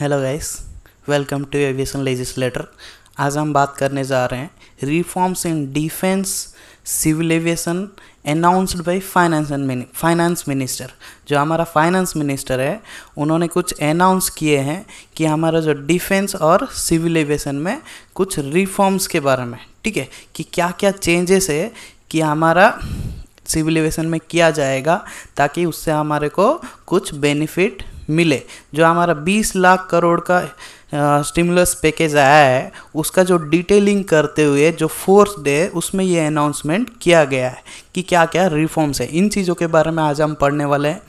hello guys welcome to aviation legislator आज हम बात करने जा रहे हैं reforms in defence civil aviation announced by finance and finance minister जो हमारा फाइनेंस मिनिस्टर है उन्होंने कुछ अनाउंस किए हैं कि हमारा जो डिफेंस और सिविल एविएशन में कुछ रिफॉर्म्स के बारे में ठीक है कि क्या क्या चेंजेस है कि हमारा सिविलाइजेशन में किया जाएगा ताकि उससे हमारे को कुछ बेनिफिट मिले जो हमारा 20 लाख करोड़ का स्टिमुलस पैकेज आया है उसका जो डिटेलिंग करते हुए जो फोर्थ डे उसमें ये अनाउंसमेंट किया गया है कि क्या क्या रिफॉर्म्स हैं इन चीज़ों के बारे में आज हम पढ़ने वाले हैं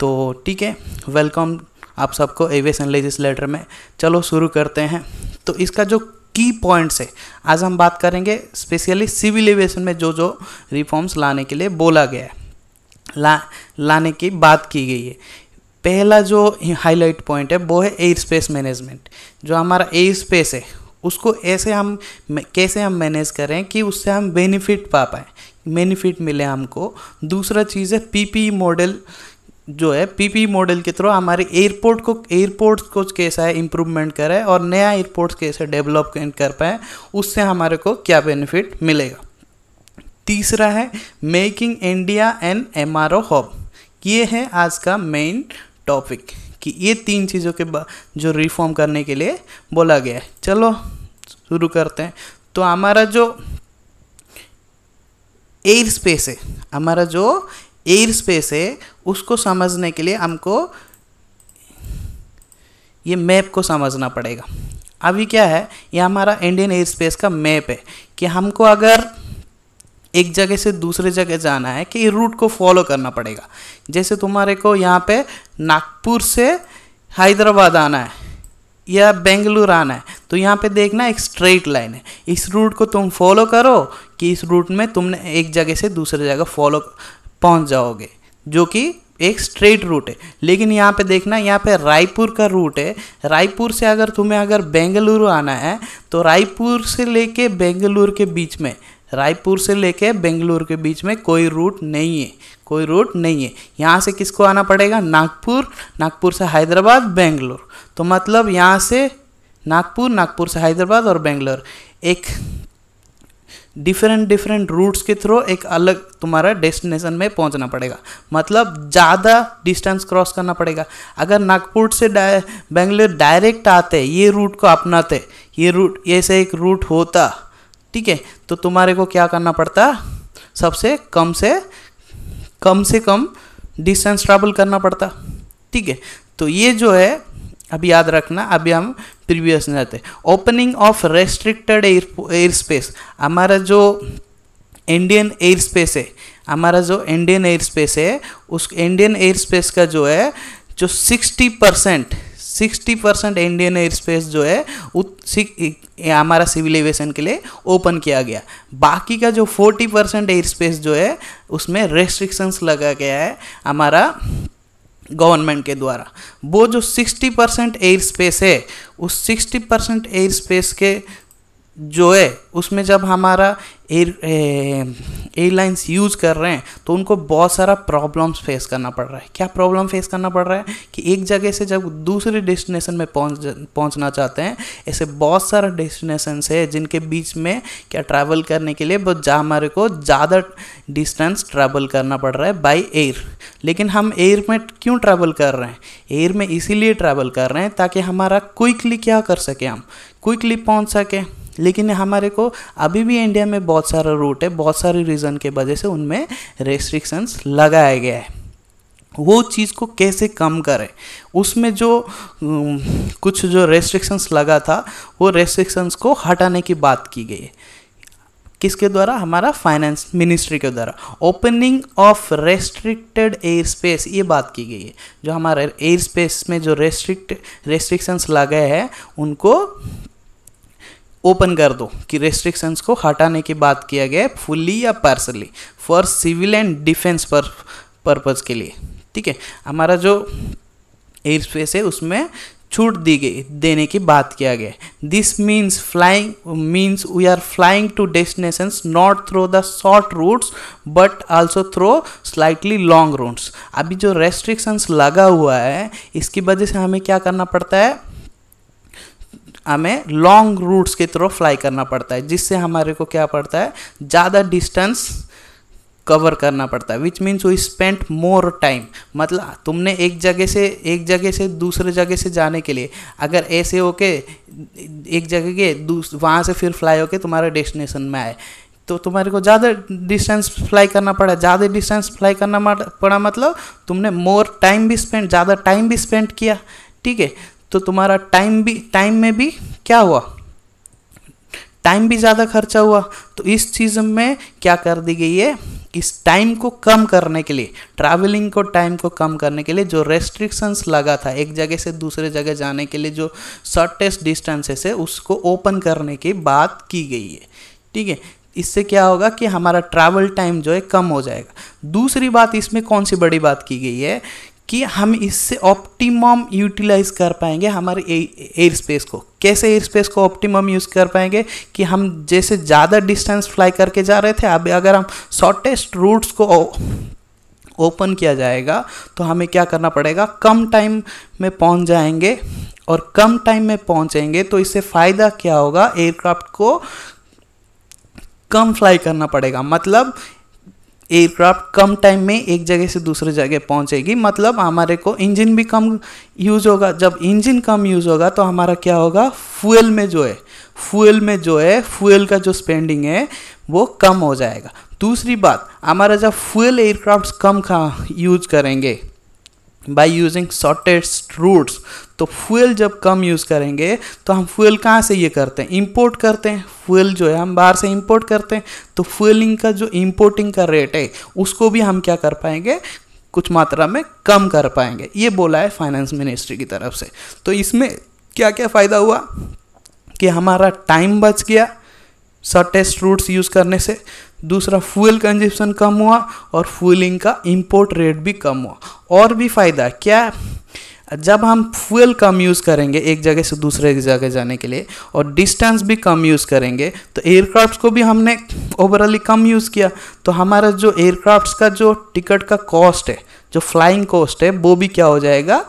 तो ठीक है वेलकम आप सबको एविएशन लेजिस्लेटर में चलो शुरू करते हैं तो इसका जो की पॉइंट्स है आज हम बात करेंगे स्पेशली सिविल एविएशन में जो जो रिफॉर्म्स लाने के लिए बोला गया है ला लाने की बात की गई है पहला जो हाईलाइट पॉइंट है वो है एयर स्पेस मैनेजमेंट जो हमारा एयर स्पेस है उसको ऐसे हम कैसे हम मैनेज करें कि उससे हम बेनिफिट पा पाएँ बेनिफिट मिले हमको दूसरा चीज़ है पीपी मॉडल जो है पीपी मॉडल के थ्रू हमारे एयरपोर्ट को एयरपोर्ट को कैसा है इम्प्रूवमेंट करे और नया एयरपोर्ट कैसे डेवलपमेंट कर पाए उससे हमारे को क्या बेनिफिट मिलेगा तीसरा है making India and M R O hub ये है आज का मेन टॉपिक कि ये तीन चीज़ों के जो रिफॉर्म करने के लिए बोला गया है चलो शुरू करते हैं तो हमारा जो एयर स्पेस है हमारा जो एयर स्पेस है उसको समझने के लिए हमको ये मैप को समझना पड़ेगा अभी क्या है ये हमारा इंडियन एयर स्पेस का मैप है कि हमको अगर एक जगह से दूसरे जगह जाना है कि ये रूट को फॉलो करना पड़ेगा जैसे तुम्हारे को यहाँ पे नागपुर से हैदराबाद आना है या बेंगलुरु आना है तो यहाँ पे देखना एक स्ट्रेट लाइन है इस रूट को तुम फॉलो करो कि इस रूट में तुमने एक जगह से दूसरे जगह फॉलो पहुंच जाओगे जो कि एक स्ट्रेट रूट है लेकिन यहाँ पे देखना यहाँ पे रायपुर का रूट है रायपुर से अगर तुम्हें अगर बेंगलुरु आना है तो रायपुर से लेके बेंगलुरु के बीच में रायपुर से लेके बेंगलुरु के बीच में कोई रूट नहीं है कोई रूट नहीं है यहाँ से किसको आना पड़ेगा नागपुर नागपुर से हैदराबाद बेंगलोर तो मतलब यहाँ से नागपुर नागपुर से हैदराबाद और बेंगलोर एक डिफरेंट डिफरेंट रूट्स के थ्रू एक अलग तुम्हारा डेस्टिनेशन में पहुंचना पड़ेगा मतलब ज़्यादा डिस्टेंस क्रॉस करना पड़ेगा अगर नागपुर से बेंगलोर डायरेक्ट आते ये रूट को अपनाते ये रूट ऐसे एक रूट होता ठीक है तो तुम्हारे को क्या करना पड़ता सबसे कम से कम से कम डिस्टेंस ट्रैवल करना पड़ता ठीक है तो ये जो है अब याद रखना अभी हम પ્રિવિયસને સાથે opening of restricted air air space हमारा जो इंडियन एयर स्पेस है हमारा जो इंडियन एयर स्पेस है उस इंडियन एयर स्पेस का जो है जो sixty percent sixty percent Indian air space जो है हमारा सिविल एविएशन के लिए ओपन किया गया बाकी का जो फोर्टी परसेंट एयर स्पेस जो है उसमें रेस्ट्रिक्शंस लगा गया है हमारा गवर्नमेंट के द्वारा वो जो 60 परसेंट एयर स्पेस है उस 60 परसेंट एयर स्पेस के जो है उसमें जब हमारा एयर एयरलाइंस यूज़ कर रहे हैं तो उनको बहुत सारा प्रॉब्लम्स फेस करना पड़ रहा है क्या प्रॉब्लम फेस करना पड़ रहा है कि एक जगह से जब दूसरे डेस्टिनेशन में पहुंच पहुंचना चाहते हैं ऐसे बहुत सारा डेस्टिनेशंस है जिनके बीच में क्या ट्रैवल करने के लिए जहाँ हमारे को ज़्यादा डिस्टेंस ट्रैवल करना पड़ रहा है बाई एयर लेकिन हम एयर में क्यों ट्रैवल कर रहे हैं एयर में इसीलिए ट्रैवल कर रहे हैं ताकि हमारा क्विकली क्या कर सके हम क्विकली पहुँच सकें लेकिन हमारे को अभी भी इंडिया में बहुत सारा रूट है बहुत सारे रीज़न के वजह से उनमें रेस्ट्रिक्शंस लगाया गया है वो चीज़ को कैसे कम करें उसमें जो कुछ जो रेस्ट्रिक्शंस लगा था वो रेस्ट्रिक्शंस को हटाने की बात की गई है किसके द्वारा हमारा फाइनेंस मिनिस्ट्री के द्वारा opening of restricted air space ये बात की गई है जो हमारे एयर स्पेस में जो रेस्ट्रिक्ट रेस्ट्रिक्शंस लगे हैं उनको ओपन कर दो कि रेस्ट्रिक्शंस को हटाने की बात किया गया है फुल्ली या partially for civil and defence पर पर्पज़ के लिए ठीक है हमारा जो एयर स्पेस है उसमें छूट दी गई देने की बात किया गया this means flying means we are flying to destinations not through the short routes but also through slightly long routes अभी जो रेस्ट्रिक्शंस लगा हुआ है इसकी वजह से हमें क्या करना पड़ता है हमें लॉन्ग रूट्स के थ्रू फ्लाई करना पड़ता है जिससे हमारे को क्या पड़ता है ज़्यादा डिस्टेंस कवर करना पड़ता है which means we spend more time मतलब तुमने एक जगह से एक जगह से दूसरे जगह से जाने के लिए अगर ऐसे होके एक जगह के वहाँ से फिर फ्लाई होके तुम्हारे डेस्टिनेशन में आए तो तुम्हारे को ज़्यादा डिस्टेंस फ्लाई करना पड़ा ज़्यादा डिस्टेंस फ्लाई करना पड़ा मतलब तुमने मोर टाइम भी स्पेंड ज़्यादा टाइम भी स्पेंड किया ठीक है तो तुम्हारा टाइम भी टाइम में भी क्या हुआ टाइम भी ज़्यादा खर्चा हुआ तो इस चीज़ में क्या कर दी गई है इस टाइम को कम करने के लिए ट्रैवलिंग को टाइम को कम करने के लिए जो रेस्ट्रिक्शंस लगा था एक जगह से दूसरे जगह जाने के लिए जो शॉर्टेस्ट डिस्टेंसेस है उसको ओपन करने की बात की गई है ठीक है इससे क्या होगा कि हमारा ट्रैवल टाइम जो है कम हो जाएगा दूसरी बात इसमें कौन सी बड़ी बात की गई है कि हम इससे ऑप्टिमम यूटिलाइज कर पाएंगे हमारे एयर स्पेस को कैसे एयर स्पेस को ऑप्टिमम यूज़ कर पाएंगे कि हम जैसे ज़्यादा डिस्टेंस फ्लाई करके जा रहे थे अब अगर हम शॉर्टेस्ट रूट्स को ओपन किया जाएगा तो हमें क्या करना पड़ेगा कम टाइम में पहुंच जाएंगे और कम टाइम में पहुंचेंगे तो इससे फ़ायदा क्या होगा एयरक्राफ्ट को कम फ्लाई करना पड़ेगा मतलब एयरक्राफ्ट कम टाइम में एक जगह से दूसरे जगह पहुंचेगी मतलब हमारे को इंजन भी कम यूज़ होगा जब इंजन कम यूज़ होगा तो हमारा क्या होगा फ्यूल में जो है फ्यूल में जो है फ्यूल का जो स्पेंडिंग है वो कम हो जाएगा दूसरी बात हमारा जब फ्यूल एयरक्राफ्ट कम यूज करेंगे बाई यूजिंग शॉर्टेस्ट रूट्स तो फ्यूल जब कम यूज़ करेंगे तो हम फ्यूल कहाँ से ये करते हैं इम्पोर्ट करते हैं फ्यूल जो है हम बाहर से इम्पोर्ट करते हैं तो फ्यूलिंग का जो इम्पोर्टिंग का रेट है उसको भी हम क्या कर पाएंगे कुछ मात्रा में कम कर पाएंगे ये बोला है फाइनेंस मिनिस्ट्री की तरफ से तो इसमें क्या क्या फ़ायदा हुआ कि हमारा टाइम बच गया शॉर्टेस्ट रूट्स यूज़ करने से दूसरा फ्यूल कंजप्शन कम हुआ और फ्यूलिंग का इंपोर्ट रेट भी कम हुआ और भी फ़ायदा क्या जब हम फ्यूल कम यूज़ करेंगे एक जगह से दूसरे जगह जाने के लिए और डिस्टेंस भी कम यूज़ करेंगे तो एयरक्राफ्ट को भी हमने ओवरऑली कम यूज़ किया तो हमारा जो एयरक्राफ्ट का जो टिकट का कॉस्ट है जो फ्लाइंग कॉस्ट है वो भी क्या हो जाएगा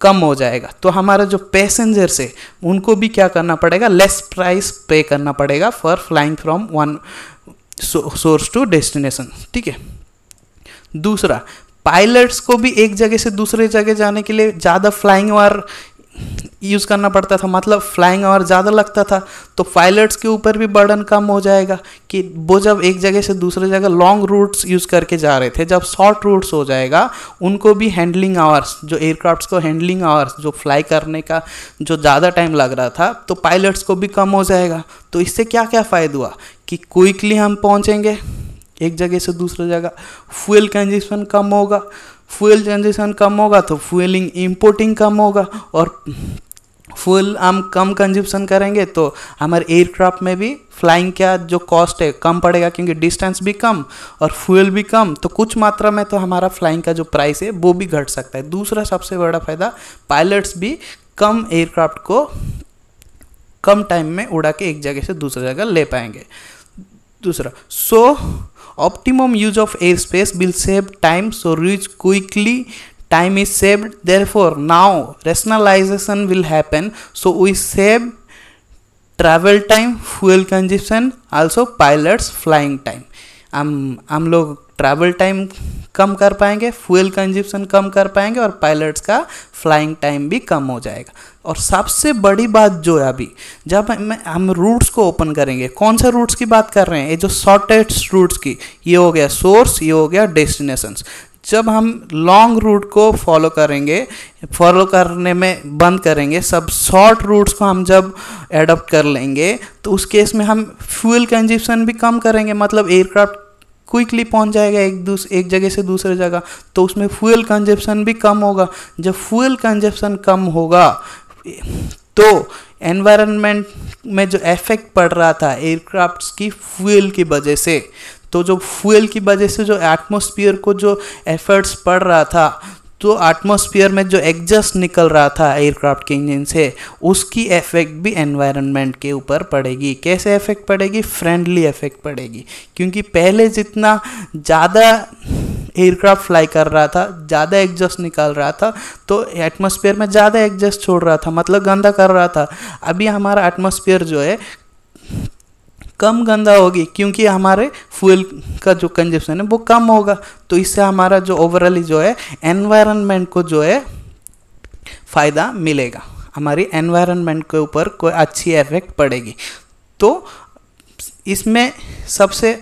कम हो जाएगा तो हमारा जो पैसेंजर्स है उनको भी क्या करना पड़ेगा लेस प्राइस पे करना पड़ेगा for flying from one source to destination ठीक है दूसरा पायलट्स को भी एक जगह से दूसरे जगह जाने के लिए ज़्यादा फ्लाइंग और यूज़ करना पड़ता था मतलब फ्लाइंग आवर ज़्यादा लगता था तो पायलट्स के ऊपर भी बर्डन कम हो जाएगा कि वो जब एक जगह से दूसरे जगह लॉन्ग रूट्स यूज़ करके जा रहे थे जब शॉर्ट रूट्स हो जाएगा उनको भी हैंडलिंग आवर्स जो एयरक्राफ्ट्स को हैंडलिंग आवर्स जो फ्लाई करने का जो ज़्यादा टाइम लग रहा था तो पायलट्स को भी कम हो जाएगा तो इससे क्या क्या फ़ायदा हुआ कि क्विकली हम पहुंचेंगे एक जगह से दूसरा जगह फ्यूल कंजेशन कम होगा फ्यूल कंजेशन कम होगा तो फ्यूलिंग इम्पोर्टिंग कम होगा और फ्यूल हम कम कंजप्शन करेंगे तो हमारे एयरक्राफ्ट में भी फ्लाइंग का जो कॉस्ट है कम पड़ेगा क्योंकि डिस्टेंस भी कम और फ्यूल भी कम तो कुछ मात्रा में तो हमारा फ्लाइंग का जो प्राइस है वो भी घट सकता है दूसरा सबसे बड़ा फ़ायदा पायलट्स भी कम एयरक्राफ्ट को कम टाइम में उड़ा के एक जगह से दूसरी जगह ले पाएंगे दूसरा सो optimum use of airspace will save time so reach quickly time is saved therefore now rationalization will happen so we save travel time fuel consumption also pilots flying time हम हम लोग ट्रैवल टाइम कम कर पाएंगे fuel consumption कम कर पाएंगे और pilots का flying time भी कम हो जाएगा और सबसे बड़ी बात जो है अभी जब हम रूट्स को ओपन करेंगे कौन से रूट्स की बात कर रहे हैं ये जो शॉर्टेस्ट रूट्स की ये हो गया सोर्स ये हो गया डेस्टिनेशंस जब हम लॉन्ग रूट को फॉलो करेंगे फॉलो करने में बंद करेंगे सब शॉर्ट रूट्स को हम जब एडॉप्ट कर लेंगे तो उस केस में हम फ्यूल कंजप्शन भी कम करेंगे मतलब एयरक्राफ्ट क्विकली पहुंच जाएगा एक दूस एक जगह से दूसरे जगह तो उसमें फ्यूल कंजप्शन भी कम होगा जब फ्यूल कंजप्शन कम होगा तो एनवायरनमेंट में जो इफेक्ट पड़ रहा था एयरक्राफ्ट्स की फ्यूल की वजह से तो जो फ्यूल की वजह से जो एटमोसफियर को जो एफर्ट्स पड़ रहा था तो एटमॉस्फेयर में जो एग्जस्ट निकल रहा था एयरक्राफ्ट के इंजन से उसकी इफेक्ट भी एनवायरनमेंट के ऊपर पड़ेगी कैसे इफेक्ट पड़ेगी फ्रेंडली इफेक्ट पड़ेगी क्योंकि पहले जितना ज़्यादा एयरक्राफ्ट फ्लाई कर रहा था ज़्यादा एग्जस्ट निकाल रहा था तो एटमॉस्फेयर में ज़्यादा एग्जस्ट छोड़ रहा था मतलब गंदा कर रहा था अभी हमारा एटमॉस्फेयर जो है कम गंदा होगी क्योंकि हमारे फ्यूल का जो कंजप्शन है वो कम होगा तो इससे हमारा जो ओवरऑली जो है एनवायरनमेंट को जो है फ़ायदा मिलेगा हमारी एनवायरनमेंट के ऊपर कोई अच्छी इफेक्ट पड़ेगी तो इसमें सबसे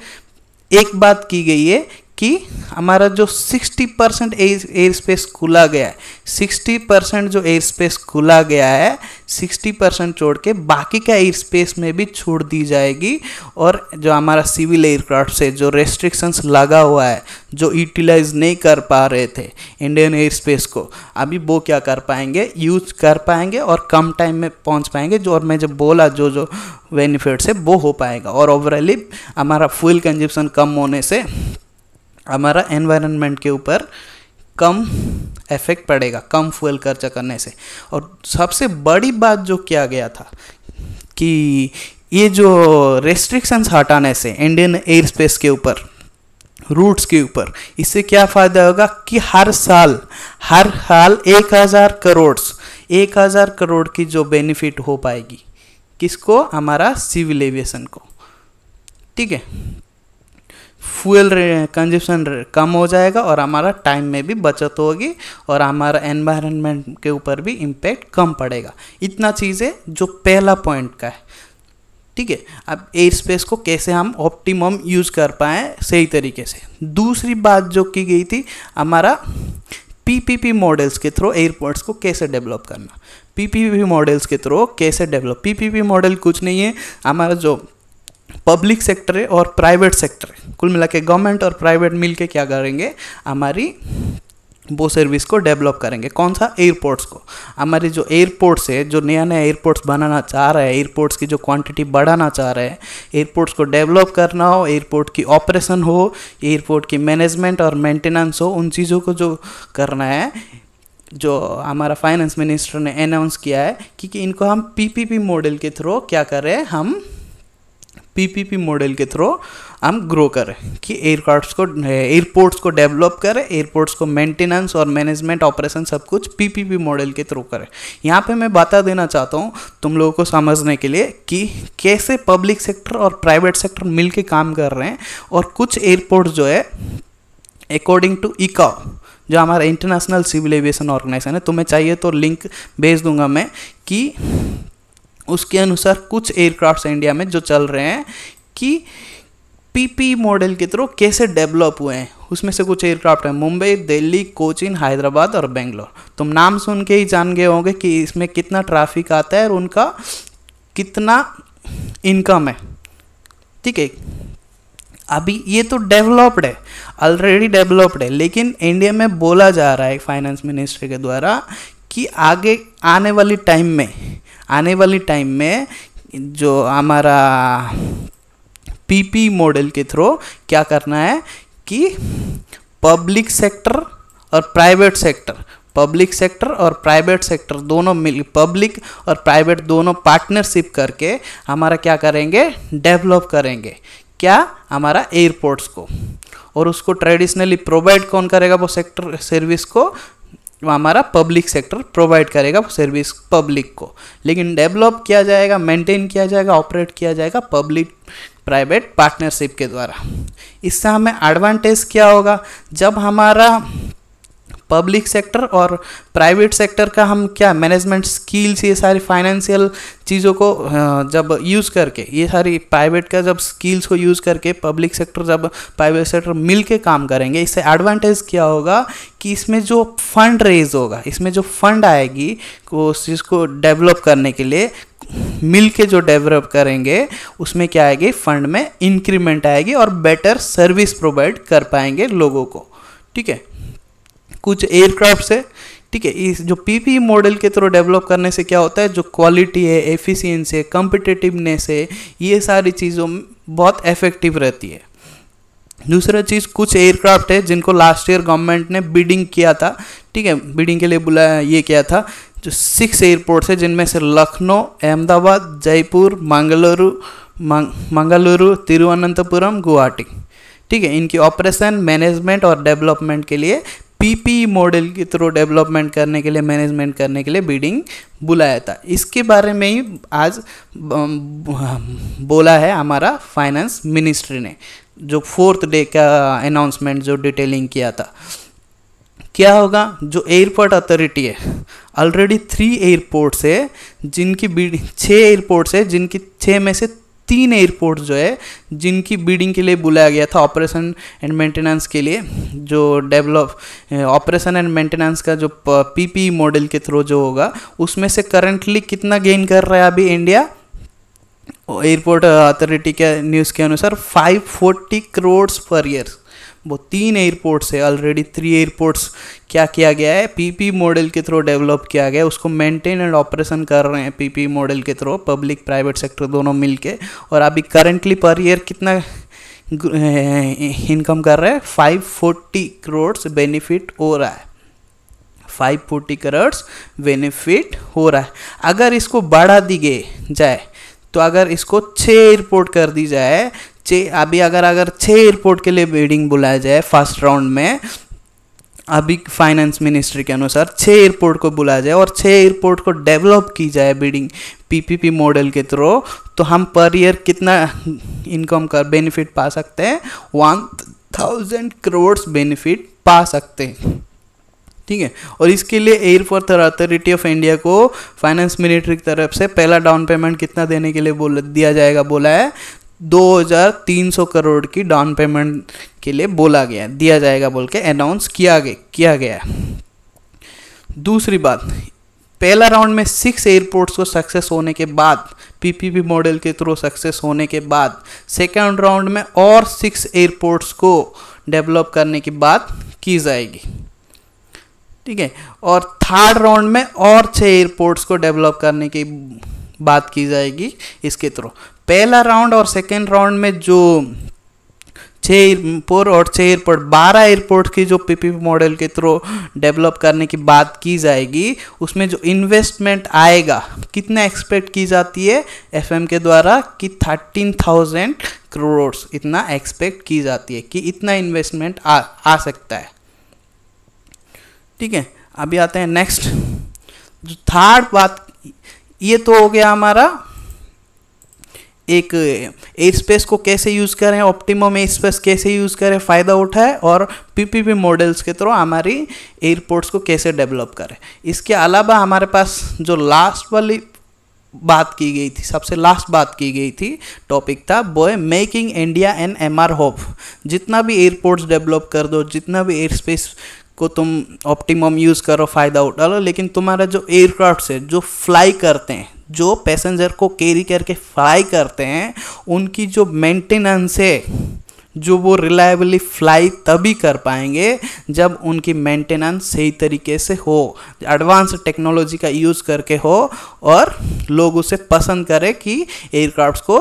एक बात की गई है कि हमारा जो 60 परसेंट एयर स्पेस खुला गया है 60 परसेंट जो एयर स्पेस खुला गया है 60 परसेंट छोड़ के बाकी का एयर स्पेस में भी छोड़ दी जाएगी और जो हमारा सिविल एयरक्राफ्ट से जो रेस्ट्रिक्शंस लगा हुआ है जो यूटिलाइज नहीं कर पा रहे थे इंडियन एयर स्पेस को अभी वो क्या कर पाएंगे यूज कर पाएंगे और कम टाइम में पहुँच पाएंगे जो और मैं जब बोला जो जो बेनिफिट्स है वो हो पाएगा और ओवरऑली हमारा फ्यूल कंजप्शन कम होने से हमारा एनवायरनमेंट के ऊपर कम इफेक्ट पड़ेगा कम फ्यूल खर्चा करने से और सबसे बड़ी बात जो किया गया था कि ये जो रेस्ट्रिक्शंस हटाने से इंडियन एयर स्पेस के ऊपर रूट्स के ऊपर इससे क्या फ़ायदा होगा कि हर साल हर साल एक हज़ार करोड़ एक हज़ार करोड़ की जो बेनिफिट हो पाएगी किसको हमारा सिविल एविएशन को ठीक है फ्यूल कंजप्शन कम हो जाएगा और हमारा टाइम में भी बचत होगी और हमारा एनवायरनमेंट के ऊपर भी इम्पैक्ट कम पड़ेगा इतना चीज़ है जो पहला पॉइंट का है ठीक है अब एयर स्पेस को कैसे हम ऑप्टिमम यूज़ कर पाएँ सही तरीके से दूसरी बात जो की गई थी हमारा पीपीपी मॉडल्स के थ्रू एयरपोर्ट्स को कैसे डेवलप करना पीपीपी मॉडल्स के थ्रू कैसे डेवलप पीपीपी मॉडल कुछ नहीं है हमारा जो पब्लिक सेक्टर है और प्राइवेट सेक्टर है कुल मिला के गवर्नमेंट और प्राइवेट मिलके क्या करेंगे हमारी वो सर्विस को डेवलप करेंगे कौन सा एयरपोर्ट्स को हमारे जो एयरपोर्ट्स है जो नया नया एयरपोर्ट्स बनाना चाह रहे हैं एयरपोर्ट्स की जो क्वांटिटी बढ़ाना चाह रहे हैं एयरपोर्ट्स को डेवलप करना हो एयरपोर्ट की ऑपरेशन हो एयरपोर्ट की मैनेजमेंट और मेंटेनेंस हो उन चीज़ों को जो करना है जो हमारा फाइनेंस मिनिस्टर ने अनाउंस किया है कि, कि इनको हम पी मॉडल के थ्रू क्या करें हम पीपीपी मॉडल के थ्रू हम ग्रो करें कि एयरक्राफ्ट को एयरपोर्ट्स को डेवलप करें एयरपोर्ट्स को मेंटेनेंस और मैनेजमेंट ऑपरेशन सब कुछ पीपीपी मॉडल के थ्रू करें यहाँ पे मैं बता देना चाहता हूँ तुम लोगों को समझने के लिए कि कैसे पब्लिक सेक्टर और प्राइवेट सेक्टर मिल के काम कर रहे हैं और कुछ एयरपोर्ट जो है अकॉर्डिंग टू इका जो हमारा इंटरनेशनल सिविल एविएशन ऑर्गेनाइजेशन है तुम्हें चाहिए तो लिंक भेज दूंगा मैं कि उसके अनुसार कुछ एयरक्राफ्ट इंडिया में जो चल रहे हैं कि पीपी मॉडल के थ्रू कैसे डेवलप हुए हैं उसमें से कुछ एयरक्राफ्ट हैं मुंबई दिल्ली कोचिन हैदराबाद और बेंगलोर तुम नाम सुन के ही जान गए होंगे कि इसमें कितना ट्रैफिक आता है और उनका कितना इनकम है ठीक है अभी ये तो डेवलप्ड है ऑलरेडी डेवलप्ड है लेकिन इंडिया में बोला जा रहा है फाइनेंस मिनिस्ट्री के द्वारा कि आगे आने वाली टाइम में आने वाली टाइम में जो हमारा पीपी मॉडल के थ्रू क्या करना है कि पब्लिक सेक्टर और प्राइवेट सेक्टर पब्लिक सेक्टर और प्राइवेट सेक्टर दोनों मिल पब्लिक और प्राइवेट दोनों पार्टनरशिप करके हमारा क्या करेंगे डेवलप करेंगे क्या हमारा एयरपोर्ट्स को और उसको ट्रेडिशनली प्रोवाइड कौन करेगा वो सेक्टर सर्विस को वो हमारा पब्लिक सेक्टर प्रोवाइड करेगा सर्विस पब्लिक को लेकिन डेवलप किया जाएगा मेंटेन किया जाएगा ऑपरेट किया जाएगा पब्लिक प्राइवेट पार्टनरशिप के द्वारा इससे हमें एडवांटेज क्या होगा जब हमारा पब्लिक सेक्टर और प्राइवेट सेक्टर का हम क्या मैनेजमेंट स्किल्स ये सारी फाइनेंशियल चीज़ों को जब यूज़ करके ये सारी प्राइवेट का जब स्किल्स को यूज़ करके पब्लिक सेक्टर जब प्राइवेट सेक्टर मिल के काम करेंगे इससे एडवांटेज क्या होगा कि इसमें जो फंड रेज होगा इसमें जो फंड आएगी उस चीज़ को डेवलप करने के लिए मिल के जो डेवलप करेंगे उसमें क्या आएगी फंड में इंक्रीमेंट आएगी और बेटर सर्विस प्रोवाइड कर पाएंगे लोगों को ठीक है कुछ एयरक्राफ्ट से ठीक है इस जो पीपी मॉडल e के थ्रू डेवलप करने से क्या होता है जो क्वालिटी है एफिशिएंसी है कॉम्पिटेटिवनेस है ये सारी चीज़ों में बहुत इफेक्टिव रहती है दूसरा चीज़ कुछ एयरक्राफ्ट है जिनको लास्ट ईयर गवर्नमेंट ने बिडिंग किया था ठीक है बिडिंग के लिए बुलाया ये किया था जो सिक्स एयरपोर्ट्स है जिनमें से लखनऊ अहमदाबाद जयपुर मंगलुरु मंगलुरु तिरुवनंतपुरम गुवाहाटी ठीक है इनकी ऑपरेशन मैनेजमेंट और डेवलपमेंट के लिए पीपी मॉडल के थ्रू डेवलपमेंट करने के लिए मैनेजमेंट करने के लिए बीडिंग बुलाया था इसके बारे में ही आज बोला है हमारा फाइनेंस मिनिस्ट्री ने जो फोर्थ डे का अनाउंसमेंट जो डिटेलिंग किया था क्या होगा जो एयरपोर्ट अथॉरिटी है ऑलरेडी थ्री एयरपोर्ट्स है जिनकी बीडिंग छः एयरपोर्ट्स है जिनकी छः में से तीन एयरपोर्ट जो है जिनकी बीडिंग के लिए बुलाया गया था ऑपरेशन एंड मेंटेनेंस के लिए जो डेवलप ऑपरेशन एंड मेंटेनेंस का जो पीपी मॉडल e के थ्रू जो होगा उसमें से करंटली कितना गेन कर रहा है अभी इंडिया एयरपोर्ट अथॉरिटी के न्यूज़ के अनुसार 540 करोड़ पर ईयर वो तीन एयरपोर्ट्स है ऑलरेडी थ्री एयरपोर्ट्स क्या किया गया है पीपी मॉडल के थ्रू डेवलप किया गया है उसको मेंटेन एंड ऑपरेशन कर रहे हैं पीपी मॉडल के थ्रू पब्लिक प्राइवेट सेक्टर दोनों मिलके और अभी करंटली पर ईयर कितना इनकम कर रहे हैं फाइव फोर्टी करोड़ बेनिफिट हो रहा है फाइव फोर्टी करोड़ बेनिफिट हो रहा है अगर इसको बढ़ा दी गई जाए तो अगर इसको छः एयरपोर्ट कर दी जाए अभी अगर अगर छः एयरपोर्ट के लिए बीडिंग बुलाया जाए फर्स्ट राउंड में अभी फाइनेंस मिनिस्ट्री के अनुसार छः एयरपोर्ट को बुलाया जाए और छः एयरपोर्ट को डेवलप की जाए बीडिंग पीपीपी मॉडल के थ्रू तो हम पर ईयर कितना इनकम कर बेनिफिट पा सकते हैं वन थाउजेंड करोड़ बेनिफिट पा सकते हैं ठीक है और इसके लिए एयरपोर्ट अथॉरिटी ऑफ इंडिया को फाइनेंस मिनिस्ट्री की तरफ से पहला डाउन पेमेंट कितना देने के लिए बोल दिया जाएगा बोला है 2300 करोड़ की डाउन पेमेंट के लिए बोला गया दिया जाएगा बोल के अनाउंस किया गया किया गया दूसरी बात पहला राउंड में सिक्स एयरपोर्ट्स को सक्सेस होने के बाद पीपीपी मॉडल के थ्रू सक्सेस होने के बाद सेकेंड राउंड में और सिक्स एयरपोर्ट्स को डेवलप करने की बात की जाएगी ठीक है और थर्ड राउंड में और छः एयरपोर्ट्स को डेवलप करने की बात की जाएगी इसके थ्रू पहला राउंड और सेकेंड राउंड में जो छः एयरपोर्ट और छः एयरपोर्ट बारह एयरपोर्ट की जो पीपीपी मॉडल के थ्रू डेवलप करने की बात की जाएगी उसमें जो इन्वेस्टमेंट आएगा कितना एक्सपेक्ट की जाती है एफएम के द्वारा कि थर्टीन थाउजेंड करोड़ इतना एक्सपेक्ट की जाती है कि इतना इन्वेस्टमेंट आ, आ सकता है ठीक है अभी आते हैं नेक्स्ट जो थर्ड बात ये तो हो गया हमारा एक एयर स्पेस को कैसे यूज़ करें ऑप्टिमम एयर स्पेस कैसे यूज़ करें फ़ायदा उठाए और पीपीपी मॉडल्स के थ्रू हमारी एयरपोर्ट्स को कैसे डेवलप करें इसके अलावा हमारे पास जो लास्ट वाली बात की गई थी सबसे लास्ट बात की गई थी टॉपिक था वो है making India an M R hub जितना भी एयरपोर्ट्स डेवलप कर दो जितना भी एयर स्पेस को तुम ऑप्टिमम यूज़ करो फ़ायदा उठा लो लेकिन तुम्हारा जो एयरक्राफ्ट है जो फ्लाई करते हैं जो पैसेंजर को कैरी करके फ्लाई करते हैं उनकी जो मेंटेनेंस है जो वो रिलायबली फ्लाई तभी कर पाएंगे जब उनकी मेंटेनेंस सही तरीके से हो एडवांस टेक्नोलॉजी का यूज़ करके हो और लोग उसे पसंद करें कि एयरक्राफ्ट को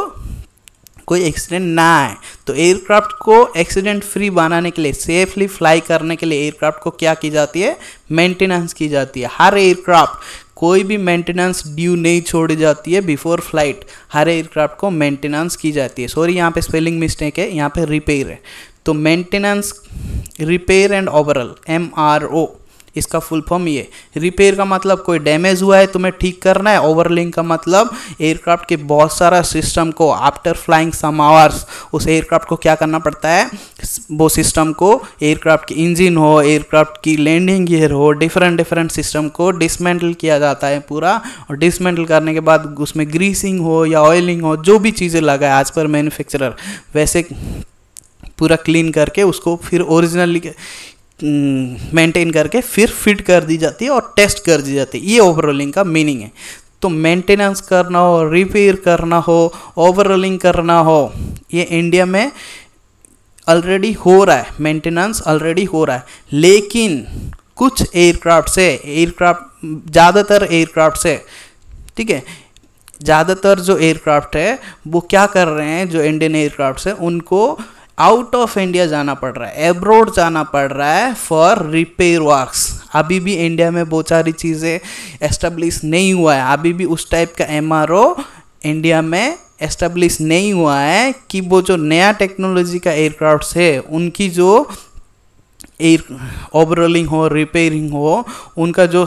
कोई एक्सीडेंट ना आए तो एयरक्राफ्ट को एक्सीडेंट फ्री बनाने के लिए सेफली फ्लाई करने के लिए एयरक्राफ्ट को क्या की जाती है मेंटेनेंस की जाती है हर एयरक्राफ्ट कोई भी मेंटेनेंस ड्यू नहीं छोड़ी जाती है बिफोर फ्लाइट हर एयरक्राफ्ट को मेंटेनेंस की जाती है सॉरी यहाँ पे स्पेलिंग मिस्टेक है यहाँ पे रिपेयर है तो maintenance repair and overhaul M R O इसका फुल फॉर्म ये रिपेयर का मतलब कोई डैमेज हुआ है तुम्हें ठीक करना है ओवरलिंग का मतलब एयरक्राफ्ट के बहुत सारा सिस्टम को आफ्टर फ्लाइंग सम आवर्स उस एयरक्राफ्ट को क्या करना पड़ता है वो सिस्टम को एयरक्राफ्ट की इंजिन हो एयरक्राफ्ट की लैंडिंग गियर हो डिफरेंट डिफरेंट सिस्टम को डिसमेंटल किया जाता है पूरा और डिसमेंटल करने के बाद उसमें ग्रीसिंग हो या ऑयलिंग हो जो भी चीज़ें लगा है आज पर मैन्युफैक्चरर वैसे पूरा क्लीन करके उसको फिर ओरिजिनल मेंटेन हम्म, करके फिर फिट कर दी जाती है और टेस्ट कर दी जाती है ये ओवरऑलिंग का मीनिंग है तो मेंटेनेंस करना हो रिपेयर करना हो ओवरऑलिंग करना हो ये इंडिया में ऑलरेडी हो रहा है मेंटेनेंस ऑलरेडी हो रहा है लेकिन कुछ एयरक्राफ्ट से एयरक्राफ्ट ज़्यादातर एयरक्राफ्ट से ठीक है ज़्यादातर जो एयरक्राफ्ट है वो क्या कर रहे हैं जो इंडियन एयरक्राफ्ट है उनको आउट ऑफ इंडिया जाना पड़ रहा है एब्रोड जाना पड़ रहा है फॉर रिपेयर वर्क्स अभी भी इंडिया में बहुत सारी चीज़ें एस्टेब्लिश नहीं हुआ है अभी भी उस टाइप का एम इंडिया में एस्टेब्लिश नहीं हुआ है कि वो जो नया टेक्नोलॉजी का एयरक्राफ्ट है उनकी जो एयर ओवरऑलिंग हो रिपेयरिंग हो उनका जो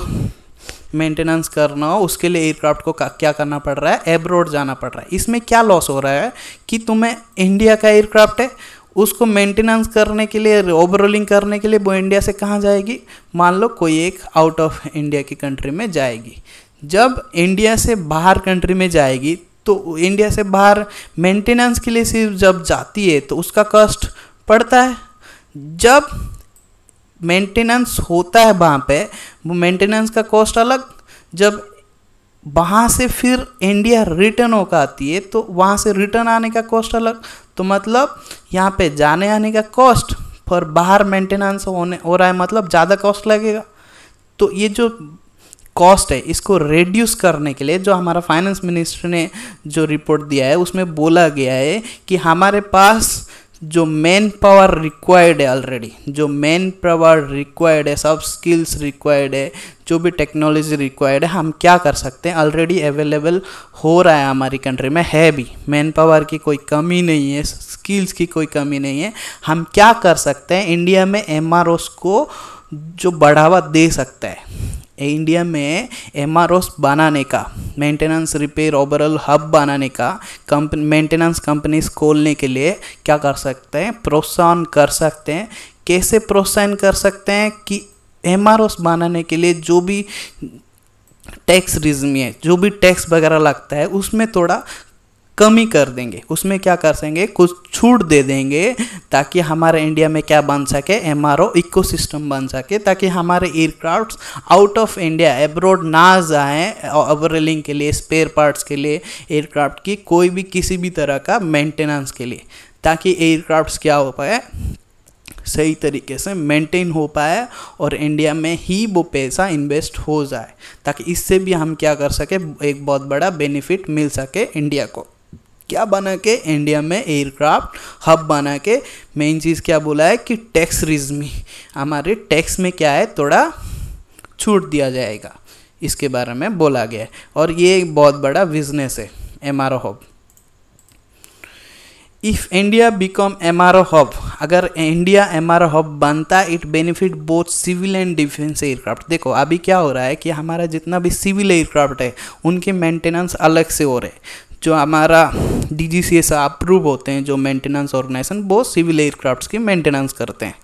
मेंटेनेंस करना हो उसके लिए एयरक्राफ्ट को क्या करना पड़ रहा है एब्रोड जाना पड़ रहा है इसमें क्या लॉस हो रहा है कि तुम्हें इंडिया का एयरक्राफ्ट है उसको मेंटेनेंस करने के लिए ओवरऑलिंग करने के लिए वो इंडिया से कहाँ जाएगी मान लो कोई एक आउट ऑफ इंडिया की कंट्री में जाएगी जब इंडिया से बाहर कंट्री में जाएगी तो इंडिया से बाहर मेंटेनेंस के लिए सिर्फ जब जाती है तो उसका कॉस्ट पड़ता है जब मेंटेनेंस होता है वहाँ पे वो मेंटेनेंस का कॉस्ट अलग जब वहाँ से फिर इंडिया रिटर्न होकर आती है तो वहाँ से रिटर्न आने का कॉस्ट अलग तो मतलब यहाँ पे जाने आने का कॉस्ट पर बाहर मेंटेनेंस होने हो रहा है मतलब ज़्यादा कॉस्ट लगेगा तो ये जो कॉस्ट है इसको रेड्यूस करने के लिए जो हमारा फाइनेंस मिनिस्टर ने जो रिपोर्ट दिया है उसमें बोला गया है कि हमारे पास जो मैन पावर रिक्वायर्ड है ऑलरेडी जो मैन पावर रिक्वायर्ड है सब स्किल्स रिक्वायर्ड है जो भी टेक्नोलॉजी रिक्वायर्ड है हम क्या कर सकते हैं ऑलरेडी अवेलेबल हो रहा है हमारी कंट्री में है भी मैन पावर की कोई कमी नहीं है स्किल्स की कोई कमी नहीं है हम क्या कर सकते हैं इंडिया में एम को जो बढ़ावा दे सकता है इंडिया में एम बनाने का मेंटेनेंस रिपेयर ओवरऑल हब बनाने का कंपनी मेंटेनेंस कंपनीज खोलने के लिए क्या कर सकते हैं प्रोत्साहन कर सकते हैं कैसे प्रोत्साहन कर सकते हैं कि एम बनाने के लिए जो भी टैक्स रिजमी है जो भी टैक्स वगैरह लगता है उसमें थोड़ा कमी कर देंगे उसमें क्या कर सकेंगे कुछ छूट दे देंगे ताकि हमारे इंडिया में क्या बन सके M R O ecosystem बन सके ताकि हमारे aircraft out of India abroad ना जाएँ ओवरलिंग के लिए स्पेयर पार्ट्स के लिए एयरक्राफ्ट की कोई भी किसी भी तरह का मेंटेनेंस के लिए ताकि एयरक्राफ्ट क्या हो पाए सही तरीके से मेंटेन हो पाए और इंडिया में ही वो पैसा इन्वेस्ट हो जाए ताकि इससे भी हम क्या कर सके एक बहुत बड़ा बेनिफिट मिल सके इंडिया को क्या बना के इंडिया में एयरक्राफ्ट हब बना के मेन चीज़ क्या बोला है कि टैक्स रिजमी हमारे टैक्स में क्या है थोड़ा छूट दिया जाएगा इसके बारे में बोला गया है और ये एक बहुत बड़ा बिजनेस है M R hub if India become M R hub अगर इंडिया एम आर हब बनता it benefit both civil and defence aircraft देखो अभी क्या हो रहा है कि हमारा जितना भी सिविल एयरक्राफ्ट है उनके मेंटेनेंस अलग से हो रहे जो हमारा D G C S approve होते हैं जो मेंटेनेंस ऑर्गेनाइजेशन वो सिविल एयरक्राफ्ट्स की मेंटेनेंस करते हैं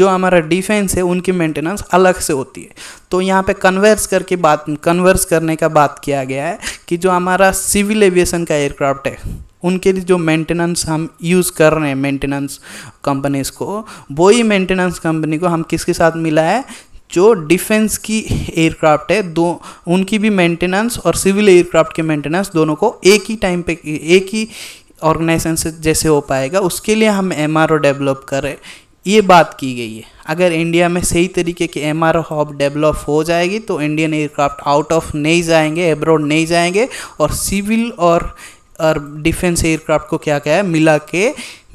जो हमारा डिफेंस है उनकी मेंटेनेंस अलग से होती है तो यहाँ पे कन्वर्स करके बात कन्वर्स करने का बात किया गया है कि जो हमारा सिविल एविएशन का एयरक्राफ्ट है उनके लिए जो मेंटेनेंस हम यूज़ कर रहे हैं मेंटेनेंस कंपनीज को वही मेंटेनेंस कंपनी को हम किसके साथ मिला है जो डिफेंस की एयरक्राफ्ट है दो उनकी भी मेंटेनेंस और सिविल एयरक्राफ्ट के मेंटेनेंस दोनों को एक ही टाइम पे एक ही ऑर्गेनाइजेशन से जैसे हो पाएगा उसके लिए हम एम डेवलप करें ये बात की गई है अगर इंडिया में सही तरीके के एम आर हॉब डेवलप हो जाएगी तो इंडियन एयरक्राफ्ट आउट ऑफ नहीं जाएंगे एब्रोड नहीं जाएंगे और सिविल और और डिफेंस एयरक्राफ्ट को क्या क्या है मिला के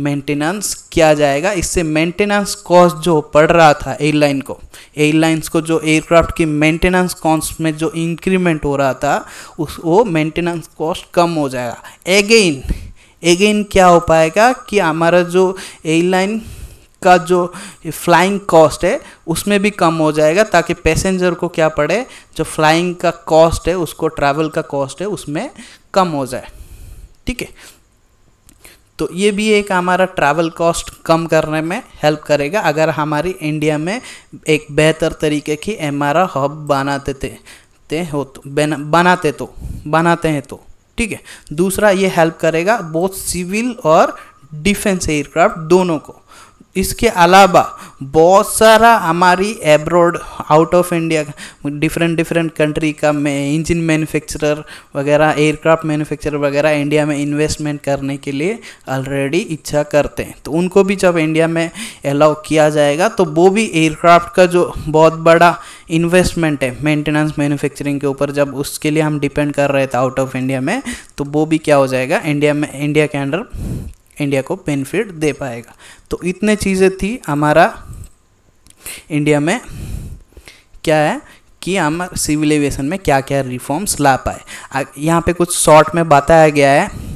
मेंटेनेंस किया जाएगा इससे मेंटेनेंस कॉस्ट जो पड़ रहा था एयरलाइन को एयरलाइंस को जो एयरक्राफ्ट की मेंटेनेंस कॉस्ट में जो इंक्रीमेंट हो रहा था उस वो मेंटेनेंस कॉस्ट कम हो जाएगा अगेन अगेन क्या हो पाएगा कि हमारा जो एयरलाइन का जो फ्लाइंग कॉस्ट है उसमें भी कम हो जाएगा ताकि पैसेंजर को क्या पड़े जो फ्लाइंग का कॉस्ट है उसको ट्रैवल का कॉस्ट है उसमें कम हो जाए ठीक है तो ये भी एक हमारा ट्रैवल कॉस्ट कम करने में हेल्प करेगा अगर हमारी इंडिया में एक बेहतर तरीके की एम हब बनाते थे ते हो तो बनाते तो बनाते हैं तो ठीक है दूसरा ये हेल्प करेगा बोथ सिविल और डिफेंस एयरक्राफ्ट दोनों को इसके अलावा बहुत सारा हमारी abroad out of India different different country का इंजन मैन्युफैक्चरर वगैरह एयरक्राफ्ट मैन्युफैक्चरर वगैरह इंडिया में इन्वेस्टमेंट करने के लिए ऑलरेडी इच्छा करते हैं तो उनको भी जब इंडिया में अलाउ किया जाएगा तो वो भी एयरक्राफ्ट का जो बहुत बड़ा इन्वेस्टमेंट है मेंटेनेंस मैन्युफैक्चरिंग के ऊपर जब उसके लिए हम डिपेंड कर रहे थे आउट ऑफ इंडिया में तो वो भी क्या हो जाएगा इंडिया में इंडिया के अंडर इंडिया को बेनिफिट दे पाएगा तो इतने चीज़ें थी हमारा इंडिया में क्या है कि हम सिविल एविएशन में क्या क्या रिफॉर्म्स ला पाए यहाँ पे कुछ शॉर्ट में बताया गया है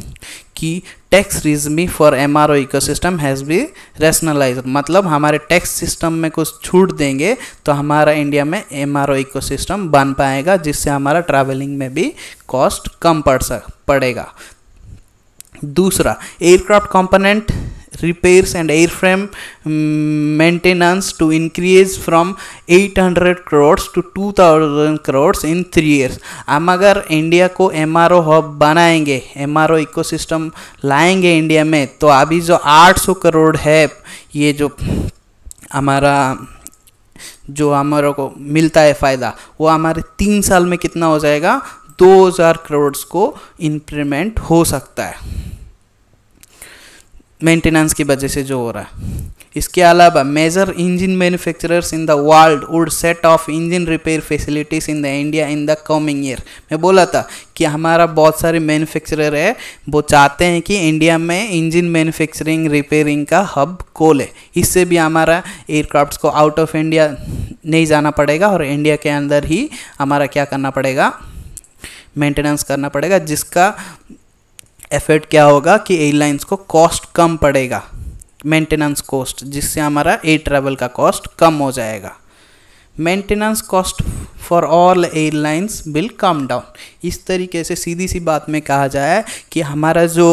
कि tax regime for M R O ecosystem has be rationalise मतलब हमारे टैक्स सिस्टम में कुछ छूट देंगे तो हमारा इंडिया में M R O ecosystem बन पाएगा जिससे हमारा ट्रैवलिंग में भी कॉस्ट कम पड़ सक पड़ेगा दूसरा aircraft component repairs and airframe maintenance to increase from 800 crore to 2000 crore in three years हम अगर इंडिया को एम आर ओ हब बनाएंगे M R O ecosystem लाएंगे इंडिया में तो अभी जो 800 करोड़ है ये जो हमारा जो हमारे को मिलता है फ़ायदा वो हमारे तीन साल में कितना हो जाएगा दो हज़ार करोड़ को इंप्लीमेंट हो सकता है मेंटेनेंस की वजह से जो हो रहा है इसके अलावा major engine manufacturers in the world would set of engine repair facilities in the India in the coming year मैं बोला था कि हमारा बहुत सारे मैन्युफैक्चरर है वो चाहते हैं कि इंडिया में इंजन मैन्युफैक्चरिंग रिपेयरिंग का हब खोले इससे भी हमारा एयरक्राफ्ट को आउट ऑफ इंडिया नहीं जाना पड़ेगा और इंडिया के अंदर ही हमारा क्या करना पड़ेगा मेंटेनेंस करना पड़ेगा जिसका एफेक्ट क्या होगा कि एयरलाइंस को कॉस्ट कम पड़ेगा मेंटेनेंस कॉस्ट जिससे हमारा एयर ट्रैवल का कॉस्ट कम हो जाएगा maintenance cost for all airlines will come down इस तरीके से सीधी सी बात में कहा जाए कि हमारा जो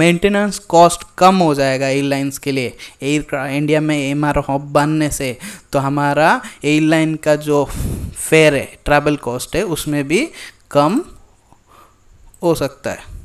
मेंटेनेंस कॉस्ट कम हो जाएगा एयरलाइंस के लिए एयर इंडिया में एम आर हॉप बनने से तो हमारा एयरलाइन का जो फेयर है ट्रैवल कॉस्ट है उसमें भी कम हो सकता है